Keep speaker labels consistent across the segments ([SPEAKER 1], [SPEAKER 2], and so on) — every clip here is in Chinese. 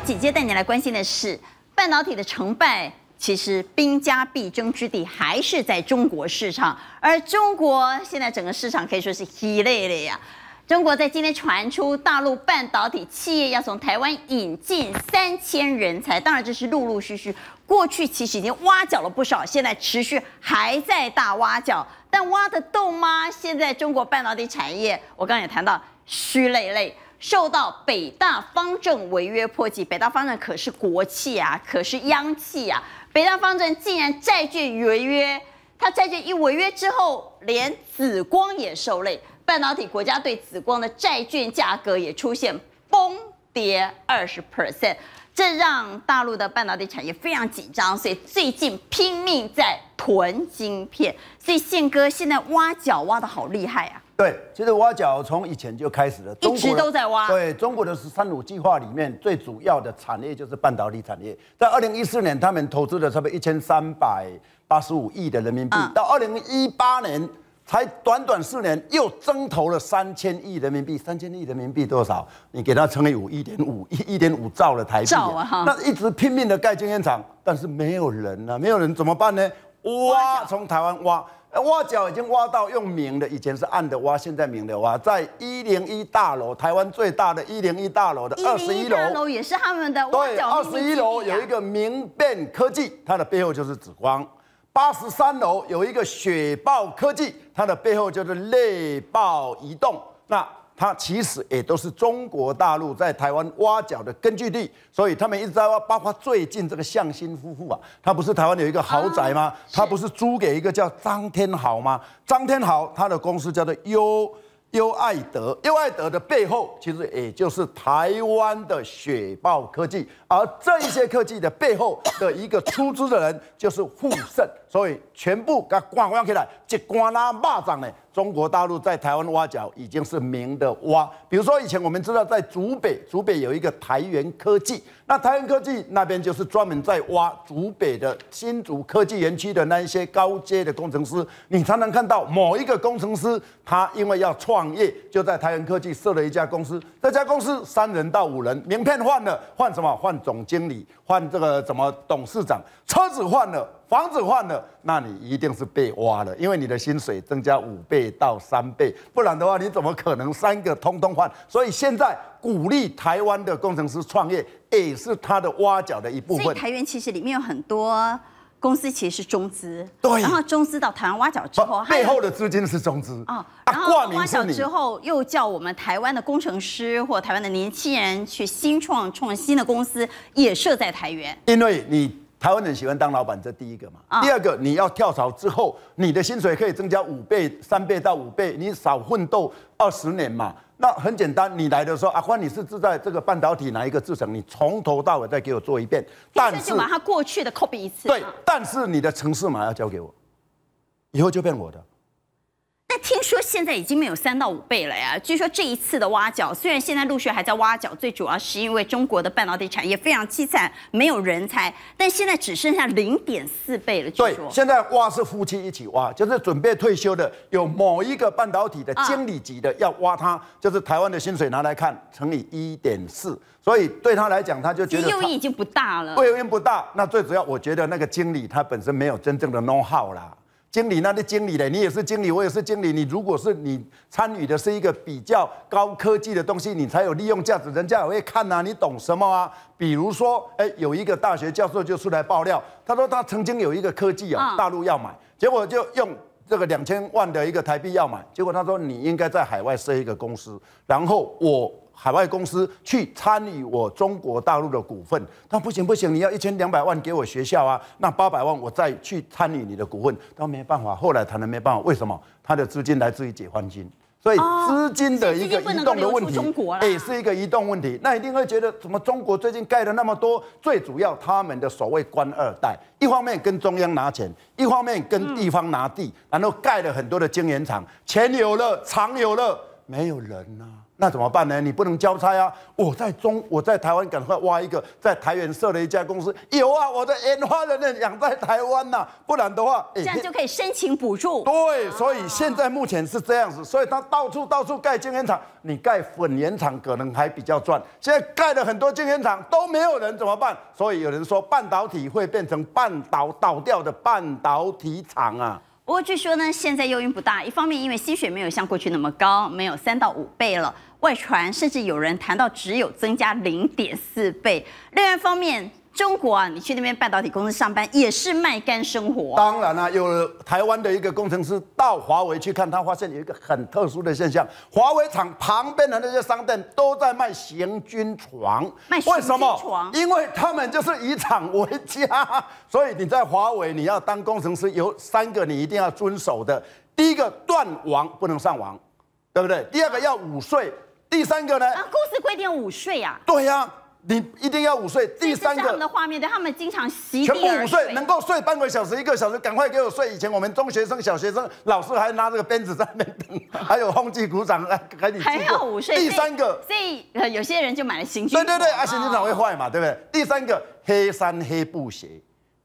[SPEAKER 1] 姐姐带你来关心的是，半导体的成败，其实兵家必争之地还是在中国市场。而中国现在整个市场可以说是稀累的呀。中国在今天传出大陆半导体企业要从台湾引进三千人才，当然这是陆陆续续，过去其实已经挖角了不少，现在持续还在大挖角，但挖得动吗？现在中国半导体产业，我刚刚也谈到，虚累累。受到北大方正违约破局，北大方正可是国企啊，可是央企啊。北大方正竟然债券违约，它债券一违约之后，连紫光也受累，半导体国家对紫光的债券价格也出现崩跌二十 percent，这让大陆的半导体产业非常紧张，所以最近拼命在囤晶片，所以宪哥现在挖角挖的好厉害啊。
[SPEAKER 2] 对，其实挖角从以前就开始了，一直都在挖。对，中国的“十三五”计划里面最主要的产业就是半导体产业。在二零一四年，他们投资了差不多一千三百八十五亿的人民币。到二零一八年，才短短四年，又增投了三千亿人民币。三千亿人民币多少？你给它乘以五，一点五一一点五兆的台币。啊那一直拼命的盖晶圆厂，但是没有人啊，没有人怎么办呢？挖，从台湾挖。挖角已经挖到用明的，以前是暗的挖，现在明的挖，在一零一大楼，台湾最大的一零一大楼的二十一楼，
[SPEAKER 1] 也是他们的挖角对，二十一楼有一个
[SPEAKER 2] 明变科技，它的背后就是紫光；八十三楼有一个雪豹科技，它的背后就是猎豹移动。那。他其实也都是中国大陆在台湾挖角的根据地，所以他们一直在挖。包括最近这个向新夫妇啊，他不是台湾有一个豪宅吗？他不是租给一个叫张天豪吗？张天豪他的公司叫做优优爱德，优爱德的背后其实也就是台湾的雪豹科技，而这一些科技的背后的一个出资的人就是富盛。所以全部给挂关起来，一关那蚂蚱呢？中国大陆在台湾挖角，已经是明的挖。比如说，以前我们知道在竹北，竹北有一个台元科技，那台元科技那边就是专门在挖竹北的新竹科技园区的那一些高阶的工程师。你才能看到某一个工程师，他因为要创业，就在台元科技设了一家公司。这家公司三人到五人，名片换了，换什么？换总经理，换这个怎么董事长？车子换了。房子换了，那你一定是被挖了，因为你的薪水增加五倍到三倍，不然的话你怎么可能三个通通换？所以现在鼓励台湾的工程师创业，也是他的挖角的一部分。台源其实里面有很多公司，其实是中资，对，然
[SPEAKER 1] 后中资到台湾挖角之后，背后的
[SPEAKER 2] 资金是中资
[SPEAKER 1] 啊，然后挖角之后，又叫我们台湾的工程师或台湾的年轻人去新创创新的公司，也设在台源，
[SPEAKER 2] 因为你。台湾人喜欢当老板，这第一个嘛。第二个，你要跳槽之后，你的薪水可以增加五倍、三倍到五倍，你少奋斗二十年嘛。那很简单，你来的时候，阿欢，你是是在这个半导体哪一个制程？你从头到尾再给我做一遍。但是就把它
[SPEAKER 1] 过去的 copy 一次。
[SPEAKER 2] 对，但是你的城市码要交给我，以后就变我的。
[SPEAKER 1] 那听说现在已经没有三到五倍了呀？据说这一次的挖角，虽然现在陆续还在挖角，最主要是因为中国的半导体产业非常凄惨，没有人才，但现在只剩下零点四倍
[SPEAKER 2] 了。对，现在挖是夫妻一起挖，就是准备退休的，有某一个半导体的经理级的要挖他，就是台湾的薪水拿来看乘以一点四，所以对他来讲，他就觉得诱
[SPEAKER 1] 因已经不大了。
[SPEAKER 2] 利润已不大，那最主要我觉得那个经理他本身没有真正的 know how 啦。经理，那是经理嘞，你也是经理，我也是经理。你如果是你参与的是一个比较高科技的东西，你才有利用价值。人家也会看呐，你懂什么啊？比如说，哎，有一个大学教授就出来爆料，他说他曾经有一个科技啊，大陆要买，结果就用这个两千万的一个台币要买，结果他说你应该在海外设一个公司，然后我。海外公司去参与我中国大陆的股份，他不行不行，你要一千两百万给我学校啊，那八百万我再去参与你的股份，他没办法，后来谈的没办法，为什么？他的资金来自于解放军，所以资金的一个移动的问题，也是一个移动问题。那一定会觉得，怎么中国最近盖了那么多？最主要他们的所谓官二代，一方面跟中央拿钱，一方面跟地方拿地，然后盖了很多的晶圆厂，钱有了，厂有了，没有人呢。那怎么办呢？你不能交差啊！我在中，我在台湾，赶快挖一个，在台元设了一家公司。有啊，我的烟花人养在台湾呐，不然的话，这样就可以申请补助。对，所以现在目前是这样子，所以他到处到处盖晶圆厂，你盖粉圆厂可能还比较赚。现在盖了很多晶圆厂都没有人，怎么办？所以有人说半导体会变成半导倒掉的半导体厂啊。
[SPEAKER 1] 不过据说呢，现在诱因不大。一方面，因为薪水没有像过去那么高，没有三到五倍了。外传甚至有人谈到只有增加零点四倍。另外一方面，中国啊，你去那边半导体公司上班也是卖干生活。
[SPEAKER 2] 当然了，有台湾的一个工程师到华为去看，他发现有一个很特殊的现象：华为厂旁边的那些商店都在卖行军床。卖行军床？为什么？因为他们就是以厂为家。所以你在华为，你要当工程师有三个你一定要遵守的：第一个断网不能上网，对不对？第二个要午睡。第三个呢？啊，公司规定午睡呀。对呀。你一定要午睡。第三个他们的画
[SPEAKER 1] 面，对他们经常洗，全部午睡能
[SPEAKER 2] 够睡半个小时、一个小时，赶快给我睡。以前我们中学生、小学生，老师还拿这个鞭子在那等，还有风机鼓掌来，赶紧。还要午睡。第三个，
[SPEAKER 1] 所以有些人就买了刑对对对，啊，刑具才会
[SPEAKER 2] 坏嘛，对不对？第三个，黑衫黑布鞋。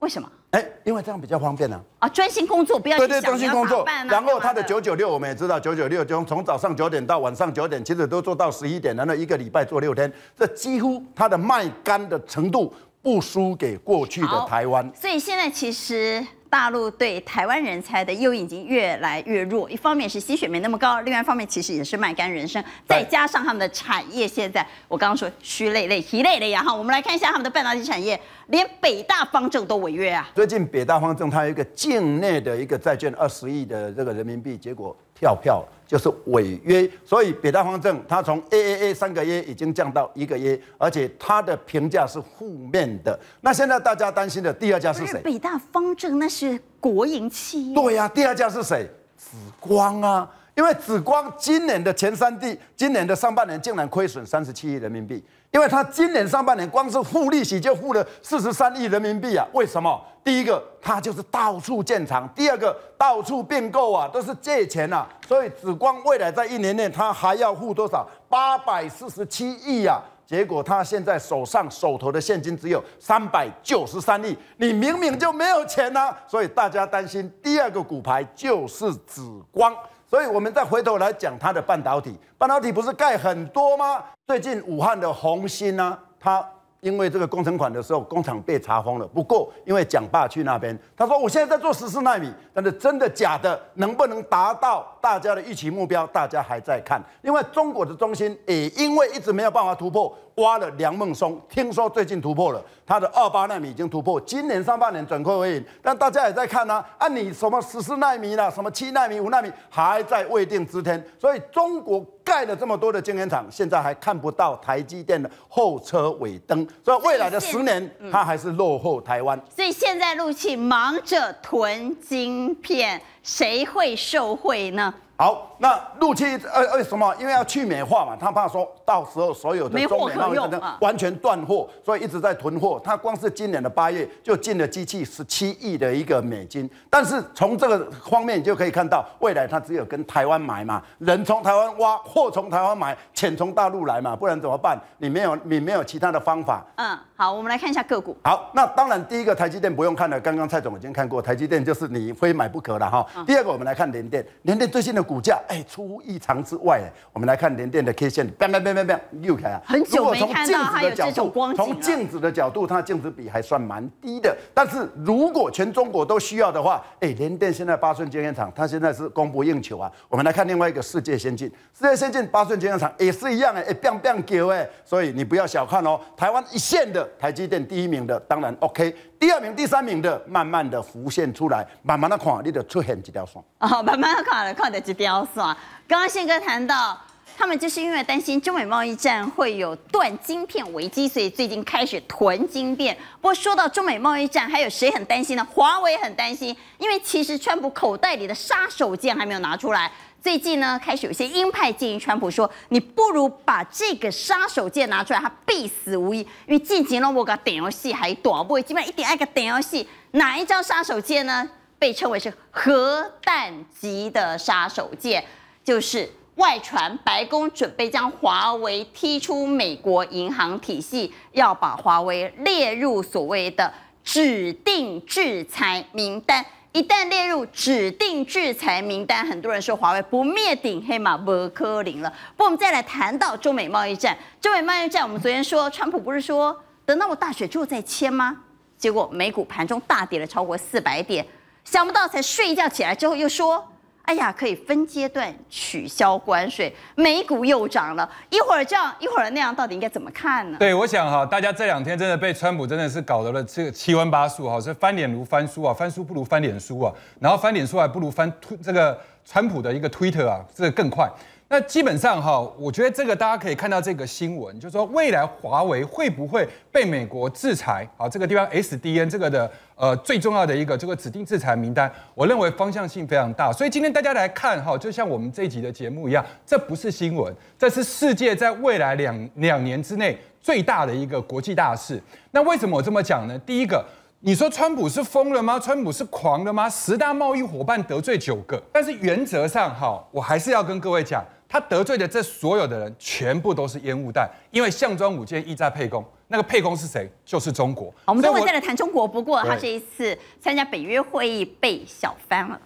[SPEAKER 2] 为什么？哎，因为这样比较方便啊！
[SPEAKER 1] 啊，专心工作，不要对对，专心工作。
[SPEAKER 2] 然后他的九九六，我们也知道，九九六就从早上九点到晚上九点，其实都做到十一点，然后一个礼拜做六天，这几乎他的卖干的程度不输给过去的台湾。所
[SPEAKER 1] 以现在其实。大陆对台湾人才的诱引已经越来越弱，一方面是吸血没那么高，另外一方面其实也是卖干人生，再加上他们的产业现在我刚刚说虚累累、疲累累啊！哈，我们来看一下他们的半导体产业，连北大方正都违约啊！
[SPEAKER 2] 最近北大方正它有一个境内的一个债券二十亿的这个人民币，结果。跳票就是违约，所以北大方正它从 AAA 三个 A 已经降到一个 A，而且它的评价是负面的。那现在大家担心的第二家是谁？北大方正那是国营企业。对呀，第二家是谁？紫光啊。因为紫光今年的前三季，今年的上半年竟然亏损三十七亿人民币，因为它今年上半年光是付利息就付了四十三亿人民币啊！为什么？第一个，它就是到处建厂；第二个，到处并购啊，都是借钱啊。所以紫光未来在一年内，它还要付多少？八百四十七亿啊！结果它现在手上手头的现金只有三百九十三亿，你明明就没有钱呐。所以大家担心第二个股牌就是紫光。所以我们再回头来讲它的半导体，半导体不是盖很多吗？最近武汉的红星呢，它因为这个工程款的时候工厂被查封了。不过因为蒋爸去那边，他说我现在在做十四纳米，但是真的假的，能不能达到大家的预期目标，大家还在看。另外中国的中心也因为一直没有办法突破。挖了梁孟松，听说最近突破了，他的二八纳米已经突破。今年上半年转亏为盈，但大家也在看呢。按你什么十四纳米啦，什么七纳米、五纳米，还在未定之天。所以中国盖了这么多的晶圆厂，现在还看不到台积电的后车尾灯。所以未来的十年，它还是落后台湾。
[SPEAKER 1] 所以现在陆汽忙着囤晶片，谁会受惠呢？
[SPEAKER 2] 好，那陆续呃为什么？因为要去美化嘛，他怕说到时候所有的中美贸易战争完全断货，所以一直在囤货。他光是今年的八月就进了机器十七亿的一个美金。但是从这个方面你就可以看到，未来它只有跟台湾买嘛，人从台湾挖，货从台湾买，钱从大陆来嘛，不然怎么办？你没有你没有其他的方法。
[SPEAKER 1] 嗯，好，我们来看一下个股。
[SPEAKER 2] 好，那当然第一个台积电不用看了，刚刚蔡总已经看过，台积电就是你非买不可了哈。第二个我们来看联电，联电最新的。股价哎，出乎异常之外哎，我们来看联电的 K 线，bang b a n b a n bang 又开啊。很久没看到，如果从镜子的角度，从镜子的角度，它净值比还算蛮低的。但是如果全中国都需要的话，哎，联电现在八寸晶圆厂，它现在是供不应求啊。我们来看另外一个世界先进，世界先进八寸晶圆厂也是一样哎，bang bang g 哎，所以你不要小看哦，台湾一线的台积电第一名的，当然 OK。第二名、第三名的慢慢的浮现出来，慢慢的看，你就出现一条线。
[SPEAKER 1] 哦，慢慢的看，看的是一条线。刚刚宪哥谈到，他们就是因为担心中美贸易战会有断晶片危机，所以最近开始囤晶片。不过说到中美贸易战，还有谁很担心呢？华为很担心，因为其实川普口袋里的杀手锏还没有拿出来。最近呢，开始有些鹰派建议川普说：“你不如把这个杀手锏拿出来，他必死无疑。”因为进行了我个点游戏还躲不掉，基本上一点爱个点游戏，哪一招杀手锏呢？被称为是核弹级的杀手锏，就是外传白宫准备将华为踢出美国银行体系，要把华为列入所谓的指定制裁名单。一旦列入指定制裁名单，很多人说华为不灭顶黑马不科林了。不，我们再来谈到中美贸易战。中美贸易战，我们昨天说，川普不是说等到我大选之后再签吗？结果美股盘中大跌了超过四百点，想不到才睡一觉起来之后又说。哎呀，可以分阶段取消关税，美股又涨了，一会儿这样，一会儿那样，到底应该怎么看呢？
[SPEAKER 3] 对，我想哈，大家这两天真的被川普真的是搞得了这个七荤八素哈，是翻脸如翻书啊，翻书不如翻脸书啊，然后翻脸书还不如翻推这个川普的一个推特啊，这个更快。那基本上哈，我觉得这个大家可以看到这个新闻，就是说未来华为会不会被美国制裁？好，这个地方 S D N 这个的呃最重要的一个这个指定制裁名单，我认为方向性非常大。所以今天大家来看哈，就像我们这集的节目一样，这不是新闻，这是世界在未来两两年之内最大的一个国际大事。那为什么我这么讲呢？第一个，你说川普是疯了吗？川普是狂了吗？十大贸易伙伴得罪九个，但是原则上哈，我还是要跟各位讲。他得罪的这所有的人，全部都是烟雾弹，因为项庄舞剑意在沛公。那个沛公是谁？就是中国。我们都会再来谈
[SPEAKER 1] 中国，不过他这一次参加北约会议被笑翻了。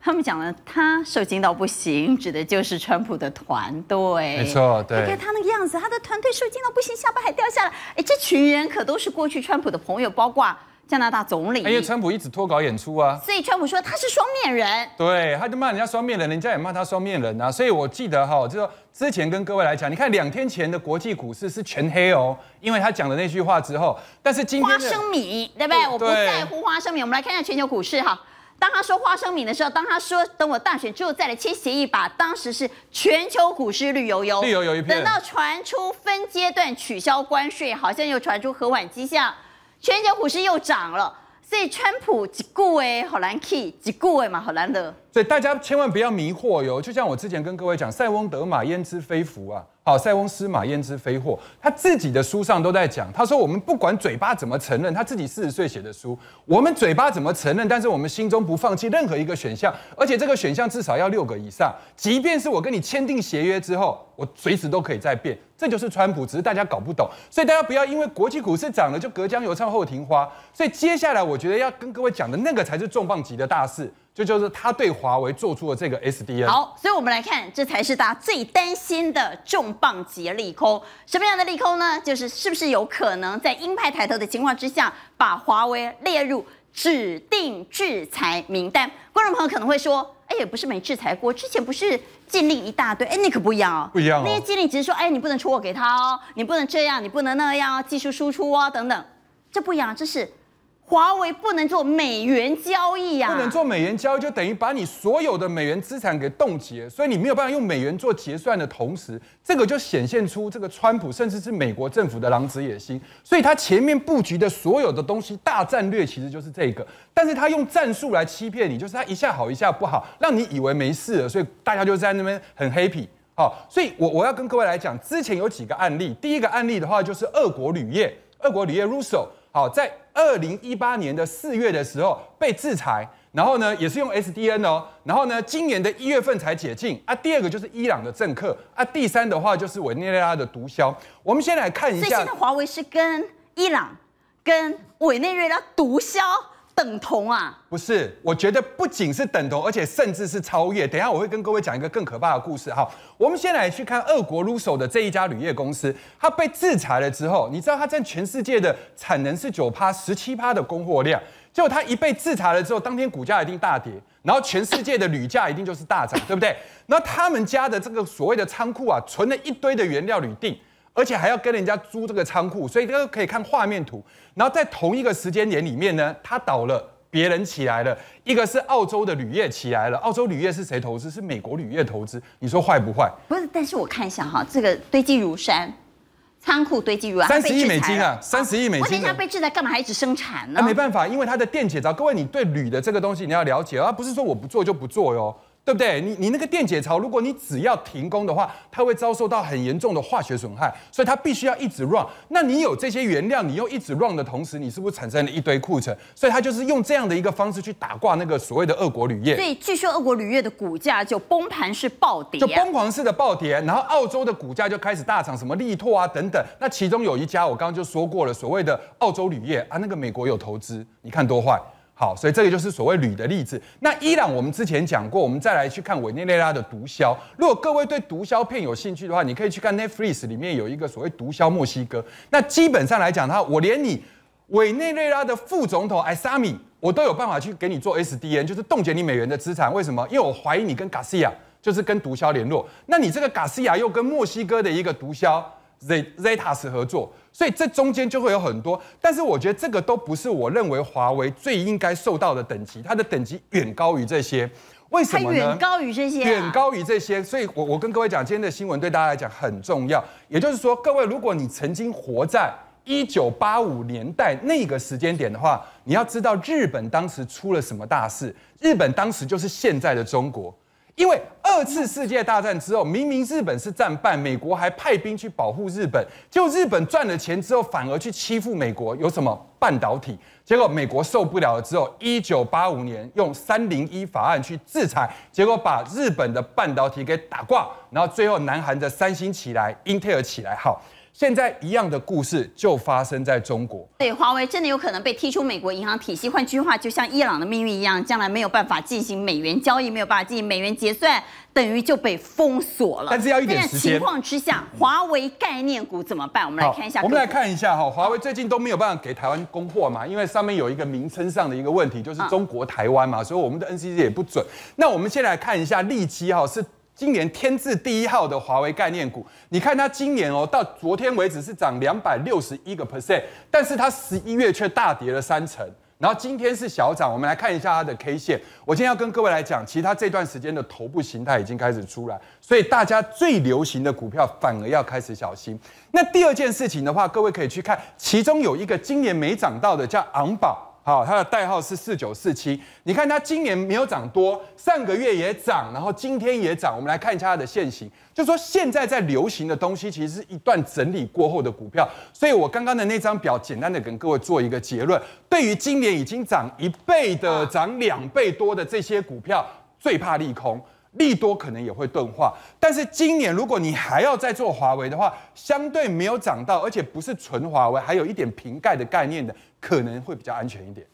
[SPEAKER 1] 他们讲了，他受惊到不行，指的就是川普的团队。没错，对。你看他那个样子，他的团队受惊到不行，下巴还掉下来。哎，这群人可都是过去川普的朋友，包括加拿大总理。因为川
[SPEAKER 3] 普一直脱稿演出啊，
[SPEAKER 1] 所以川普说他是双面人。
[SPEAKER 3] 对，他就骂人家双面人，人家也骂他双面人啊。所以我记得哈，就说之前跟各位来讲，你看两天前的国际股市是全黑哦，因为他讲的那句话之后。但是今天花生
[SPEAKER 1] 米，对不对？我不在乎花生米。我们来看一下全球股市哈。当他说花生米的时候，当他说等我大选之后再来签协议吧，当时是全球股市绿油油。绿油油一片。等到传出分阶段取消关税，好像又传出和缓迹象，全球股市又涨了。所以川普几固哎，好难 key 几固哎嘛，好难得。
[SPEAKER 3] 所以大家千万不要迷惑哟，就像我之前跟各位讲，塞翁得马焉知非福啊。好，塞翁失马焉知非祸。他自己的书上都在讲，他说我们不管嘴巴怎么承认，他自己四十岁写的书，我们嘴巴怎么承认？但是我们心中不放弃任何一个选项，而且这个选项至少要六个以上。即便是我跟你签订协约之后，我随时都可以再变。这就是川普，只是大家搞不懂，所以大家不要因为国际股市涨了就隔江犹唱后庭花。所以接下来，我觉得要跟各位讲的那个才是重磅级的大事，这就是他对华为做出的这个 SDN。好，
[SPEAKER 1] 所以我们来看，这才是大家最担心的重磅级利空。什么样的利空呢？就是是不是有可能在鹰派抬头的情况之下，把华为列入指定制裁名单？观众朋友可能会说。也不是没制裁过，之前不是禁令一大堆，哎，那可不一样哦，不一样哦。那些禁令只是说，哎，你不能出货给他哦，你不能这样，你不能那样哦，技术输出哦等等，这不一样，这是。华为不能做美元交易呀！不能
[SPEAKER 3] 做美元交易，就等于把你所有的美元资产给冻结，所以你没有办法用美元做结算的同时，这个就显现出这个川普甚至是美国政府的狼子野心。所以他前面布局的所有的东西，大战略其实就是这个，但是他用战术来欺骗你，就是他一下好一下不好，让你以为没事了，所以大家就在那边很 happy。好，所以我我要跟各位来讲，之前有几个案例，第一个案例的话就是俄国铝业，俄国铝业 r u s s o 好在。二零一八年的四月的时候被制裁，然后呢也是用 SDN 哦，然后呢今年的一月份才解禁啊。第二个就是伊朗的政客啊，第三的话就是委内瑞拉的毒枭。我们先来看一下，最新现在
[SPEAKER 1] 华为是跟伊朗、跟委内瑞拉毒枭。等同啊？
[SPEAKER 3] 不是，我觉得不仅是等同，而且甚至是超越。等下我会跟各位讲一个更可怕的故事哈。我们先来去看俄国入手的这一家铝业公司，它被制裁了之后，你知道它占全世界的产能是九趴、十七趴的供货量。结果它一被制裁了之后，当天股价一定大跌，然后全世界的铝价一定就是大涨，对不对？那他们家的这个所谓的仓库啊，存了一堆的原料铝锭。而且还要跟人家租这个仓库，所以这个可以看画面图。然后在同一个时间点里面呢，它倒了，别人起来了。一个是澳洲的铝业起来了，澳洲铝业是谁投资？是美国铝业投资。你说坏不坏？
[SPEAKER 1] 不是，但是我看一下哈，这个堆积如山，仓库堆积如山，三十亿美金啊，
[SPEAKER 3] 三十亿美金。那人下被
[SPEAKER 1] 制裁干嘛还一直生产呢？没
[SPEAKER 3] 办法，因为它的电解槽。各位，你对铝的这个东西你要了解啊，不是说我不做就不做哟。对不对？你你那个电解槽，如果你只要停工的话，它会遭受到很严重的化学损害，所以它必须要一直 run。那你有这些原料，你又一直 run 的同时，你是不是产生了一堆库存？所以它就是用这样的一个方式去打挂那个所谓的俄国铝业。所以
[SPEAKER 1] 据说俄国铝业的股价就崩盘式暴跌，就疯
[SPEAKER 3] 狂式的暴跌。然后澳洲的股价就开始大涨，什么力拓啊等等。那其中有一家我刚刚就说过了，所谓的澳洲铝业啊，那个美国有投资，你看多坏。好，所以这个就是所谓铝的例子。那伊朗我们之前讲过，我们再来去看委内瑞拉的毒枭。如果各位对毒枭片有兴趣的话，你可以去看 Netflix 里面有一个所谓毒枭墨西哥。那基本上来讲，他我连你委内瑞拉的副总统艾萨米，我都有办法去给你做 SDN，就是冻结你美元的资产。为什么？因为我怀疑你跟卡西 a 就是跟毒枭联络。那你这个卡西 a 又跟墨西哥的一个毒枭 Z Zetas 合作。所以这中间就会有很多，但是我觉得这个都不是我认为华为最应该受到的等级，它的等级远高于这些。为什么呢？远高
[SPEAKER 1] 于这些，远
[SPEAKER 3] 高于这些。所以我我跟各位讲，今天的新闻对大家来讲很重要。也就是说，各位如果你曾经活在一九八五年代那个时间点的话，你要知道日本当时出了什么大事。日本当时就是现在的中国。因为二次世界大战之后，明明日本是战败，美国还派兵去保护日本，就果日本赚了钱之后，反而去欺负美国，有什么半导体？结果美国受不了了，之后一九八五年用三零一法案去制裁，结果把日本的半导体给打挂，然后最后南韩的三星起来，英特尔起来，好。现在一样的故事就发生在中国。
[SPEAKER 1] 对，华为真的有可能被踢出美国银行体系。换句话，就像伊朗的命运一样，将来没有办法进行美元交易，没有办法进行美元结算，等于就被封锁了。但是要一点时间。情况之下，华为概念股怎么办？我们来看一下。我们来看
[SPEAKER 3] 一下哈，华为最近都没有办法给台湾供货嘛，因为上面有一个名称上的一个问题，就是中国台湾嘛，所以我们的 N C C 也不准。那我们先来看一下利基哈是。今年天字第一号的华为概念股，你看它今年哦，到昨天为止是涨两百六十一个 percent，但是它十一月却大跌了三成，然后今天是小涨。我们来看一下它的 K 线。我今天要跟各位来讲，其实它这段时间的头部形态已经开始出来，所以大家最流行的股票反而要开始小心。那第二件事情的话，各位可以去看，其中有一个今年没涨到的，叫昂宝。好，它的代号是四九四七。你看它今年没有涨多，上个月也涨，然后今天也涨。我们来看一下它的现形，就说现在在流行的东西，其实是一段整理过后的股票。所以我刚刚的那张表，简单的跟各位做一个结论：对于今年已经涨一倍的、涨两倍多的这些股票，最怕利空。利多可能也会钝化，但是今年如果你还要再做华为的话，相对没有涨到，而且不是纯华为，还有一点瓶盖的概念的，可能会比较安全一点。